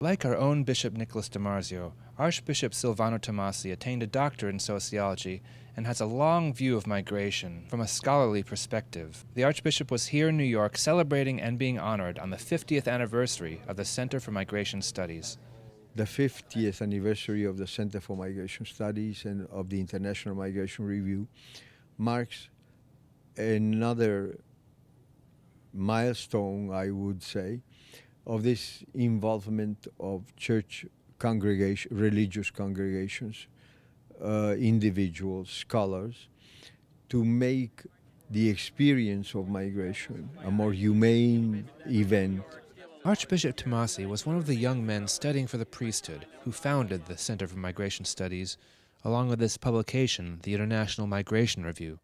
Like our own Bishop Nicholas Dimarzio, Archbishop Silvano Tomasi attained a doctorate in sociology and has a long view of migration from a scholarly perspective. The Archbishop was here in New York celebrating and being honored on the 50th anniversary of the Center for Migration Studies. The 50th anniversary of the Center for Migration Studies and of the International Migration Review marks another milestone, I would say, of this involvement of church congregation, religious congregations, uh, individuals, scholars, to make the experience of migration a more humane event. Archbishop Tomasi was one of the young men studying for the priesthood who founded the Center for Migration Studies, along with this publication, the International Migration Review.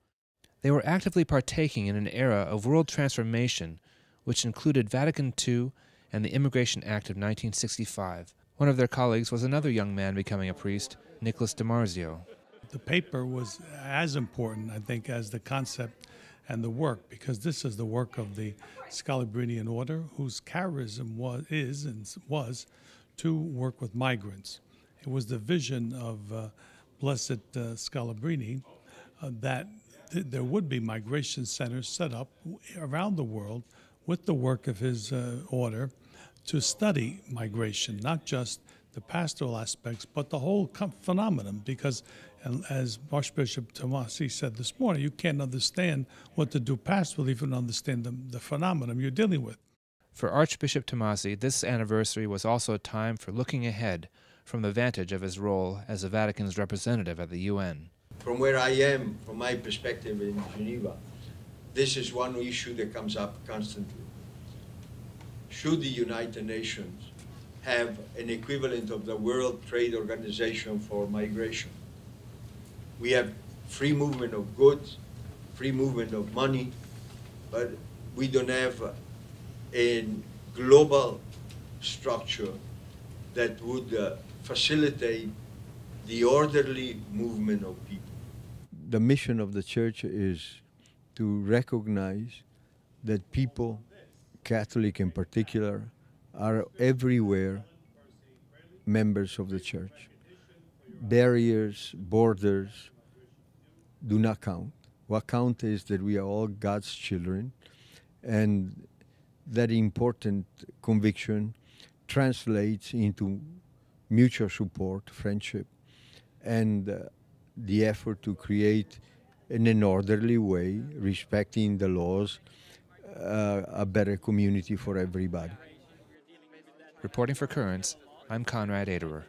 They were actively partaking in an era of world transformation which included Vatican II and the Immigration Act of 1965. One of their colleagues was another young man becoming a priest, Nicholas DiMarzio. The paper was as important, I think, as the concept and the work, because this is the work of the Scalabrinian order, whose charism was, is and was to work with migrants. It was the vision of uh, Blessed uh, Scalabrini uh, that th- there would be migration centers set up around the world with the work of his uh, order to study migration, not just the pastoral aspects, but the whole phenomenon. Because, as Archbishop Tomasi said this morning, you can't understand what to do pastorally if you don't understand the, the phenomenon you're dealing with. For Archbishop Tomasi, this anniversary was also a time for looking ahead from the vantage of his role as the Vatican's representative at the UN. From where I am, from my perspective in Geneva, this is one issue that comes up constantly should the United Nations have an equivalent of the World Trade Organization for migration? We have free movement of goods, free movement of money, but we don't have a global structure that would uh, facilitate the orderly movement of people. The mission of the church is to recognize that people Catholic in particular, are everywhere members of the church. Barriers, borders do not count. What counts is that we are all God's children, and that important conviction translates into mutual support, friendship, and uh, the effort to create in an orderly way, respecting the laws uh, a better community for everybody. Reporting for Currents, I'm Conrad Aderer.